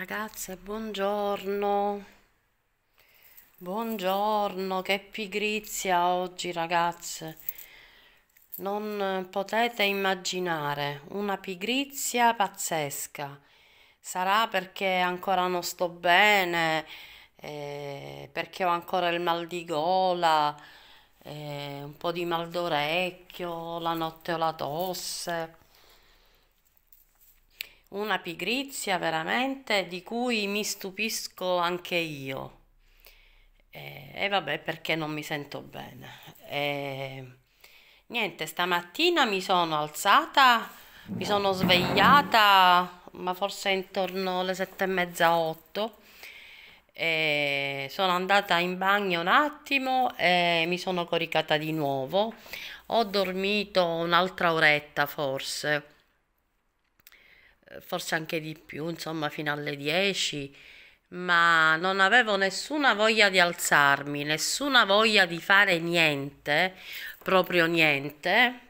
Ragazze, buongiorno. Buongiorno, che pigrizia oggi, ragazze. Non potete immaginare una pigrizia pazzesca. Sarà perché ancora non sto bene, eh, perché ho ancora il mal di gola, eh, un po' di mal d'orecchio, la notte ho la tosse una pigrizia veramente di cui mi stupisco anche io. E, e vabbè, perché non mi sento bene. E, niente, stamattina mi sono alzata, mi sono svegliata, ma forse intorno alle sette e mezza, otto. E sono andata in bagno un attimo e mi sono coricata di nuovo. Ho dormito un'altra oretta forse forse anche di più, insomma fino alle 10, ma non avevo nessuna voglia di alzarmi, nessuna voglia di fare niente, proprio niente.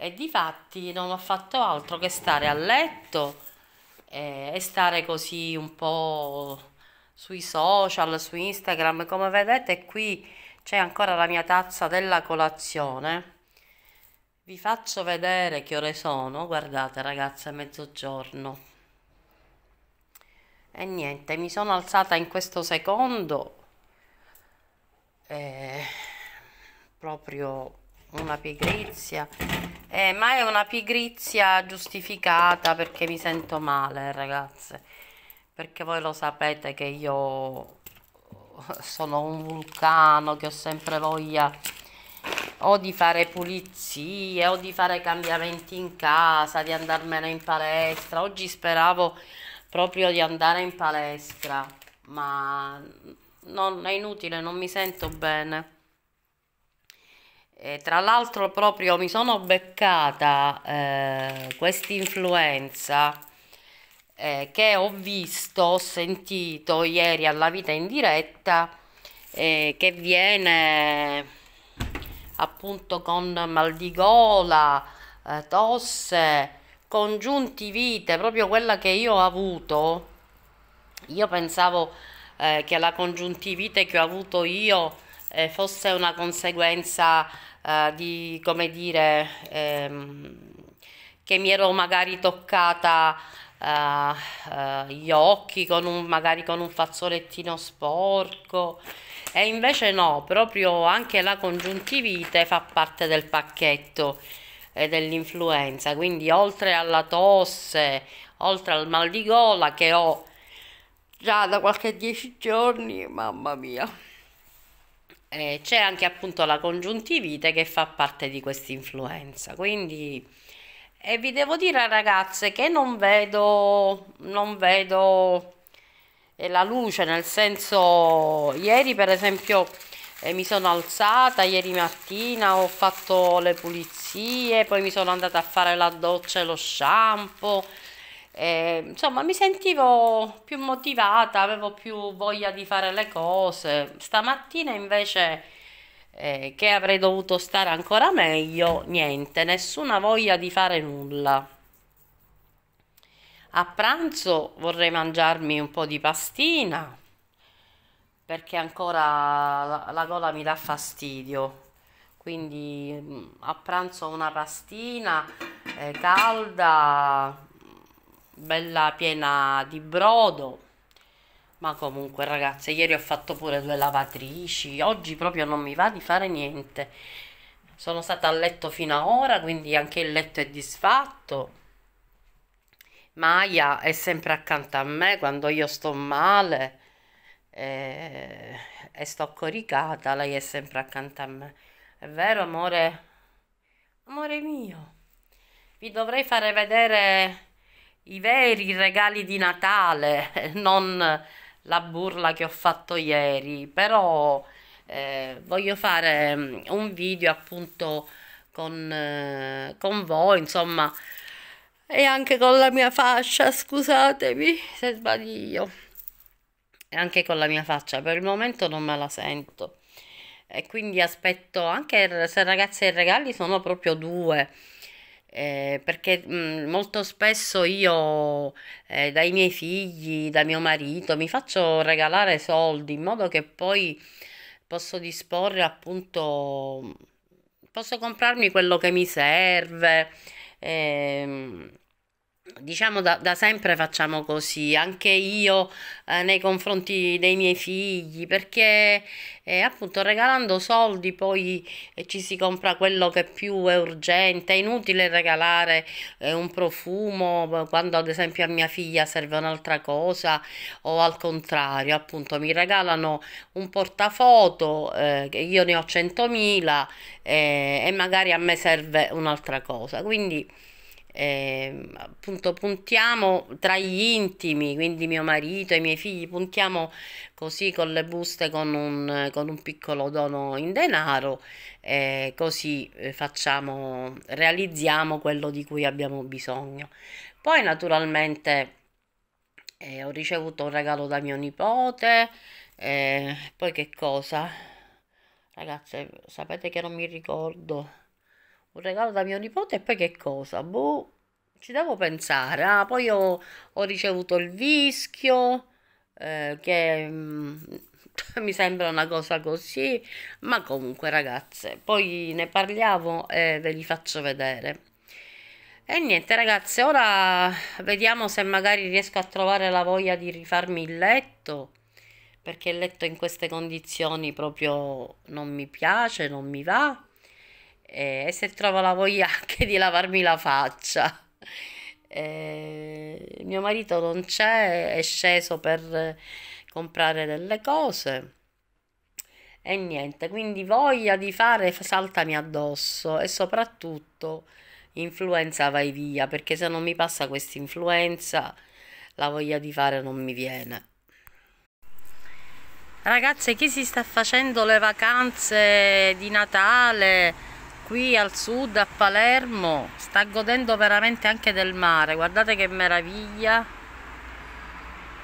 E di fatti non ho fatto altro che stare a letto e, e stare così un po' sui social, su Instagram. Come vedete qui c'è ancora la mia tazza della colazione vi faccio vedere che ore sono, guardate ragazze, è mezzogiorno. E niente, mi sono alzata in questo secondo, eh, proprio una pigrizia, eh, ma è una pigrizia giustificata perché mi sento male ragazze, perché voi lo sapete che io sono un vulcano, che ho sempre voglia o di fare pulizie o di fare cambiamenti in casa, di andarmene in palestra. Oggi speravo proprio di andare in palestra, ma non è inutile, non mi sento bene. E tra l'altro proprio mi sono beccata eh, questa influenza eh, che ho visto, ho sentito ieri alla vita in diretta eh, che viene appunto con mal di gola, eh, tosse, congiuntivite, proprio quella che io ho avuto, io pensavo eh, che la congiuntivite che ho avuto io eh, fosse una conseguenza eh, di, come dire, ehm, che mi ero magari toccata uh, gli occhi con un, magari con un fazzolettino sporco e invece no, proprio anche la congiuntivite fa parte del pacchetto eh, dell'influenza, quindi oltre alla tosse, oltre al mal di gola che ho già da qualche dieci giorni, mamma mia. Eh, c'è anche appunto la congiuntivite che fa parte di questa influenza, quindi e vi devo dire ragazze che non vedo, non vedo eh, la luce, nel senso ieri per esempio eh, mi sono alzata, ieri mattina ho fatto le pulizie, poi mi sono andata a fare la doccia e lo shampoo, eh, insomma mi sentivo più motivata, avevo più voglia di fare le cose, stamattina invece eh, che avrei dovuto stare ancora meglio, niente, nessuna voglia di fare nulla. A pranzo vorrei mangiarmi un po' di pastina perché ancora la, gola mi dà fastidio. Quindi mm, a pranzo una pastina eh, calda, bella piena di brodo ma comunque, ragazze, ieri ho fatto pure due lavatrici. Oggi proprio non mi va di fare niente. Sono stata a letto fino ad ora, quindi anche il letto è disfatto. Maya è sempre accanto a me quando io sto male e, eh, e sto coricata. Lei è sempre accanto a me. È vero, amore? Amore mio, vi dovrei fare vedere i veri regali di Natale, non la burla che ho fatto ieri, però eh, voglio fare mm, un video appunto con, eh, con voi, insomma, e anche con la mia faccia, scusatemi se sbaglio, e anche con la mia faccia, per il momento non me la sento. E quindi aspetto anche se ragazze i regali sono proprio due eh, perché mh, mhmm, molto spesso io eh, dai miei figli, da mio marito, mi faccio regalare soldi in modo che poi posso disporre appunto, posso comprarmi quello che mi serve. Ehm, diciamo da, da, sempre facciamo così, anche io eh, nei confronti dei miei figli, perché eh, appunto regalando soldi poi eh, ci si compra quello che più è urgente, è inutile regalare eh, un profumo eh, quando ad esempio a mia figlia serve un'altra cosa o al contrario, appunto mi regalano un portafoto eh, che io ne ho 100.000 e magari a me serve un'altra cosa, quindi eh, appunto puntiamo tra gli intimi, quindi mio marito e i miei figli, puntiamo così con le buste con un, con un piccolo dono in denaro, eh, così eh, facciamo, realizziamo quello di cui abbiamo bisogno. Poi naturalmente eh, ho ricevuto un regalo da mio nipote, eh, poi che cosa? Ragazze, sapete che non mi ricordo un regalo da mio nipote e poi che cosa? Boh, ci devo pensare. Ah, poi ho, ho ricevuto il vischio, eh, che mh, mm, mi sembra una cosa così, ma comunque ragazze, poi ne parliamo e eh, ve li faccio vedere. E niente ragazze, ora vediamo se magari riesco a trovare la voglia di rifarmi il letto, perché il letto in queste condizioni proprio non mi piace, non mi va eh, e se trovo la voglia anche di lavarmi la faccia. Eh, mio marito non c'è, è sceso per comprare delle cose e niente, quindi voglia di fare saltami addosso e soprattutto influenza vai via perché se non mi passa questa influenza la voglia di fare non mi viene. Ragazze, chi si sta facendo le vacanze di Natale? qui al sud a Palermo sta godendo veramente anche del mare guardate che meraviglia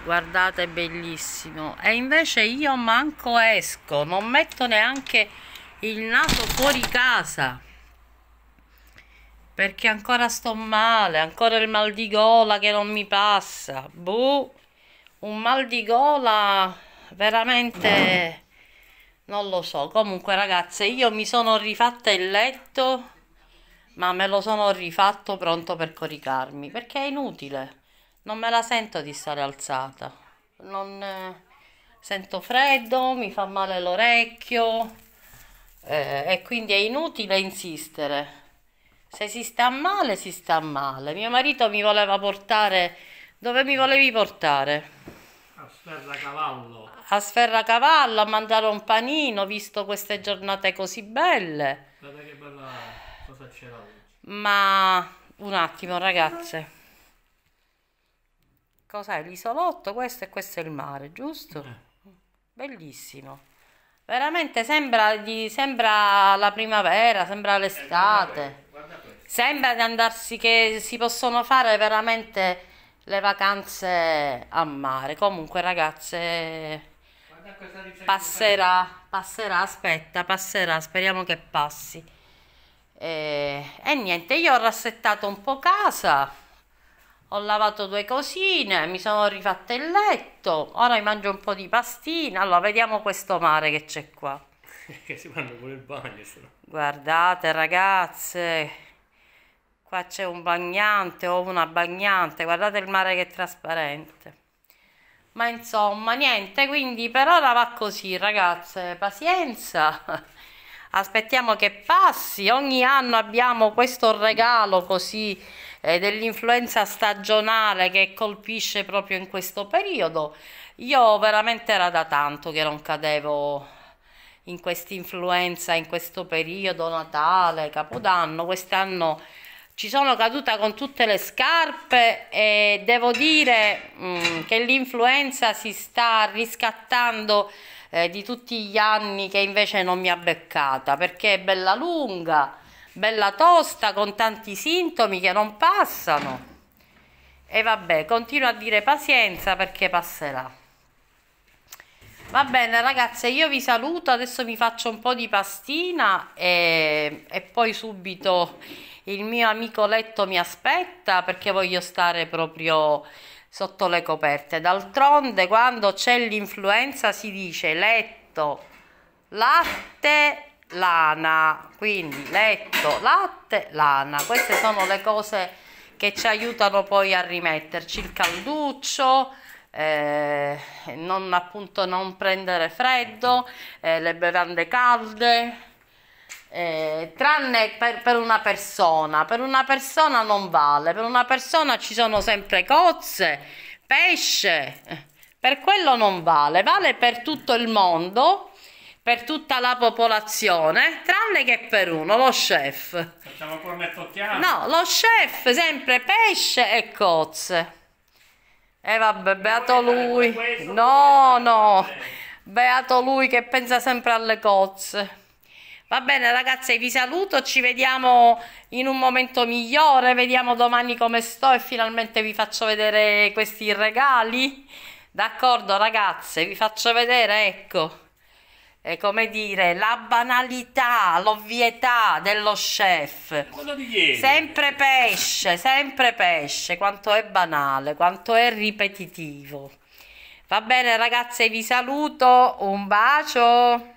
guardate è bellissimo e invece io manco esco non metto neanche il naso fuori casa perché ancora sto male ancora il mal di gola che non mi passa boh un mal di gola veramente non lo so comunque ragazze io mi sono rifatta il letto ma me lo sono rifatto pronto per coricarmi perché è inutile non me la sento di stare alzata non eh, sento freddo mi fa male l'orecchio eh, e quindi è inutile insistere se si sta male si sta male mio marito mi voleva portare dove mi volevi portare a Cavallo a Sferracavallo a mangiare un panino, visto queste giornate così belle. Guarda che bella cosa c'era oggi. Ma un attimo ragazze. Cos'è? L'isolotto, questo e questo è il mare, giusto? Eh. Bellissimo. Veramente sembra, di, sembra, la primavera, sembra eh, l'estate. sembra di andarsi che si possono fare veramente le vacanze a mare. Comunque, ragazze, passerà, passerà, aspetta, passerà, speriamo che passi. E, eh, e niente, io ho rassettato un po' casa, ho lavato due cosine, mi sono rifatta il letto, ora mi mangio un po' di pastina, allora vediamo questo mare che c'è qua. che si fanno pure il bagno. Sennò. Guardate ragazze, qua c'è un bagnante o una bagnante, guardate il mare che è trasparente ma insomma niente quindi per ora va così ragazze pazienza aspettiamo che passi ogni anno abbiamo questo regalo così eh, dell'influenza stagionale che colpisce proprio in questo periodo io veramente era da tanto che non cadevo in questa influenza in questo periodo natale capodanno quest'anno ci sono caduta con tutte le scarpe e devo dire mh, mm, che l'influenza si sta riscattando eh, di tutti gli anni che invece non mi ha beccata perché è bella lunga, bella tosta con tanti sintomi che non passano e vabbè continuo a dire pazienza perché passerà va bene ragazze io vi saluto adesso mi faccio un po' di pastina e, e poi subito il mio amico letto mi aspetta perché voglio stare proprio sotto le coperte. D'altronde quando c'è l'influenza si dice letto, latte, lana, quindi letto, latte, lana. Queste sono le cose che ci aiutano poi a rimetterci il calduccio, eh, non appunto non prendere freddo, eh, le bevande calde, eh, tranne per, per, una persona, per una persona non vale, per una persona ci sono sempre cozze, pesce, per quello non vale, vale per tutto il mondo, per tutta la popolazione, tranne che per uno, lo chef. Facciamo come tocchiamo. No, lo chef sempre pesce e cozze. E eh, vabbè, beato lui. No, no, beato lui che pensa sempre alle cozze. Va bene ragazze, vi saluto, ci vediamo in un momento migliore, vediamo domani come sto e finalmente vi faccio vedere questi regali. D'accordo ragazze, vi faccio vedere, ecco, è come dire, la banalità, l'ovvietà dello chef. Sempre pesce, sempre pesce, quanto è banale, quanto è ripetitivo. Va bene ragazze, vi saluto, un bacio.